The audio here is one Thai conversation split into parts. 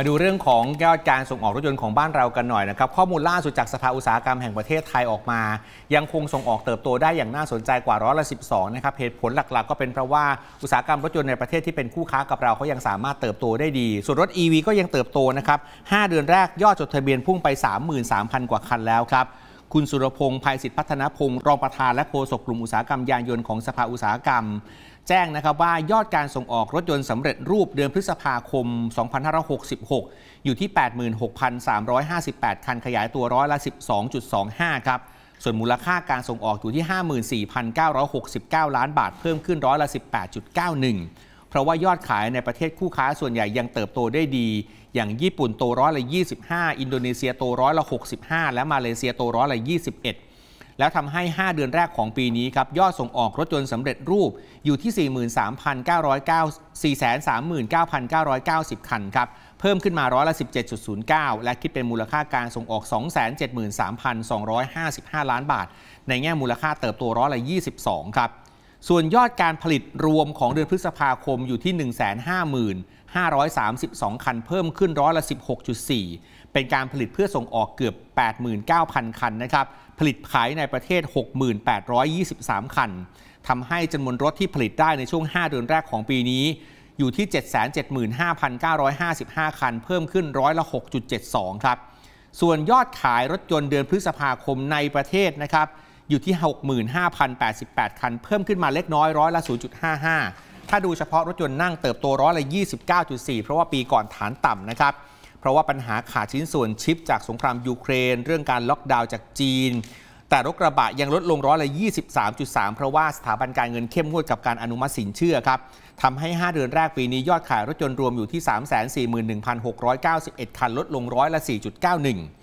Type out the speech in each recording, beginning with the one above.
มาดูเรื่องของยอดการส่งออกรถยนต์ของบ้านเรากันหน่อยนะครับ ข้อมูลล่าสุดจากสภาอุตสาหกรรมแห่งประเทศไทยออกมา ยังคงส่งออกเติบโตได้อย่างน่าสนใจกว่าร้อยละสินะครับเหตุผลหลักๆ ก็เป็นเพราะว่าอุตสาหกรรมรถยนต์ในประเทศที่เป็นคู่ค้ากับเราเขายังสามารถเติบโตได้ดี ส่วนรถ EV ก็ยังเติบโตนะครับ5เดือนแรกยอดจดทะเบียนพุ่งไป33,000 กว่าคันแล้วครับคุณสุรพงศ์ภัยศิษฐ์พัฒนพงศ์รองประธานและโฆษกกลุ่มอุตสาหกรรมยานยนต์ของสภาอุตสาหกรรม แจ้งนะครับว่ายอดการส่งออกรถยนต์สำเร็จรูปเดือนพฤษภาคม 2566 อยู่ที่ 86,358 คันขยายตัวร้อยละ 12.25 ครับ ส่วนมูลค่าการส่งออกอยู่ที่ 54,969 ล้านบาทเพิ่มขึ้นร้อยละ 18.91เพราะว่ายอดขายในประเทศคู่ค้าส่วนใหญ่ยังเติบโตได้ดีอย่างญี่ปุ่นโตร้อยละ 25 อินโดนีเซียโตร้อยละ65 และมาเลเซียโตร้อยละ 21 แล้วทำให้ 5 เดือนแรกของปีนี้ครับยอดส่งออกรถยนต์สำเร็จรูปอยู่ที่ 43,909 439,990 คันครับ เพิ่มขึ้นมาร้อยละ 17.09 และคิดเป็นมูลค่าการส่งออก 273,255 ล้านบาท ในแง่มูลค่าเติบโตร้อยละ 22 ครับส่วนยอดการผลิตรวมของเดือนพฤษภาคมอยู่ที่ 150,532 คันเพิ่มขึ้นร้อยละ 16.4 เป็นการผลิตเพื่อส่งออกเกือบ 89,000 คันนะครับ ผลิตขายในประเทศ 6,823 คันทำให้จำนวนรถที่ผลิตได้ในช่วง 5 เดือนแรกของปีนี้ อยู่ที่ 775,955 คันเพิ่มขึ้นร้อยละ6.72 ครับ ส่วนยอดขายรถยนต์เดือนพฤษภาคมในประเทศนะครับอยู่ที่ 65,088 คันเพิ่มขึ้นมาเล็กน้อยร้อยละ 0.55 ถ้าดูเฉพาะรถยนต์นั่งเติบโตร้อยละ29.4 เพราะว่าปีก่อนฐานต่ำนะครับ เพราะว่าปัญหาขาดชิ้นส่วนชิปจากสงครามยูเครนเรื่องการล็อกดาวน์จากจีน แต่รถกระบะยังลดลงร้อยละ 23.3 เพราะว่าสถาบันการเงินเข้มงวดกับการอนุมัติสินเชื่อครับทำให้5เดือนแรกปีนี้ยอดขายรถยนต์รวมอยู่ที่ 341,691คันลดลงร้อยละ 4.91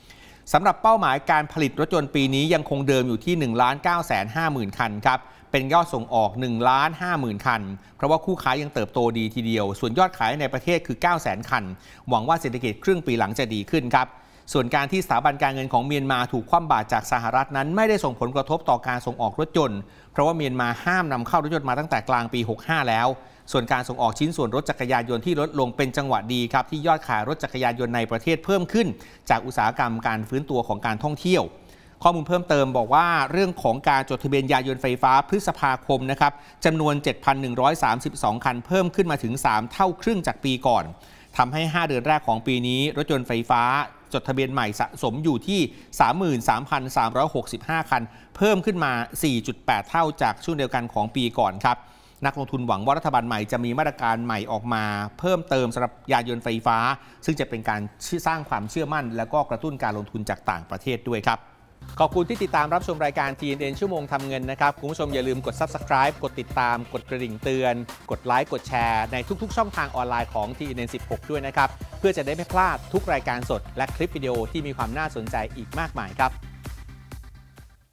สำหรับเป้าหมายการผลิตรถยนต์ปีนี้ยังคงเดิมอยู่ที่ 1 9 5 0 0 0คันครับ เป็นยอดส่งออก 1 5 0 0 0 0 คัน เพราะว่าคู่ค้ายังเติบโตดีทีเดียว ส่วนยอดขายในประเทศคือ 9 0 0 0 0คัน หวังว่าเศรษฐกิจครึ่งปีหลังจะดีขึ้นครับ ส่วนการที่สถาบันการเงินของเมียนมาถูกคว่ำบาตรจากสหรัฐนั้นไม่ได้ส่งผลกระทบต่อการส่งออกรถยนต์เพราะว่าเมียนมาห้ามนำเข้ารถยนต์มาตั้งแต่กลางปี65แล้วส่วนการส่งออกชิ้นส่วนรถจักรยานยนต์ที่ลดลงเป็นจังหวะดีครับที่ยอดขายรถจักรยานยนต์ในประเทศเพิ่มขึ้น จากอุตสาหกรรมการฟื้นตัวของการท่องเที่ยว ข้อมูลเพิ่มเติมบอกว่า เรื่องของการจดทะเบียนยานยนต์ไฟฟ้าพฤษภาคมนะครับจำนวน 7,132 คันเพิ่มขึ้นมาถึง 3 เท่าครึ่งจากปีก่อนทำให้5เดือนแรกของปีนี้รถยนต์ไฟฟ้า จดทะเบียนใหม่สะสมอยู่ที่ 33,365 คัน เพิ่มขึ้นมา 4.8 เท่าจากช่วงเดียวกันของปีก่อนครับนักลงทุนหวังว่ารัฐบาลใหม่จะมีมาตรการใหม่ออกมา เพิ่มเติมสำหรับยานยนต์ไฟฟ้า ซึ่งจะเป็นการสร้างความเชื่อมั่น และก็กระตุ้นการลงทุนจากต่างประเทศด้วยครับ ขอบคุณที่ติดตามรับชมรายการ TNN ชั่วโมงทำเงินนะครับ คุณผู้ชมอย่าลืมกด subscribe กดติดตาม กดกระดิ่งเตือน กดไลค์กดแชร์ในทุก ๆ ช่องทางออนไลน์ของ TNN 16ด้วยนะครับเพื่อจะได้ไม่พลาดทุกรายการสด และคลิปวิดีโอที่มีความน่าสนใจอีกมากมายครับ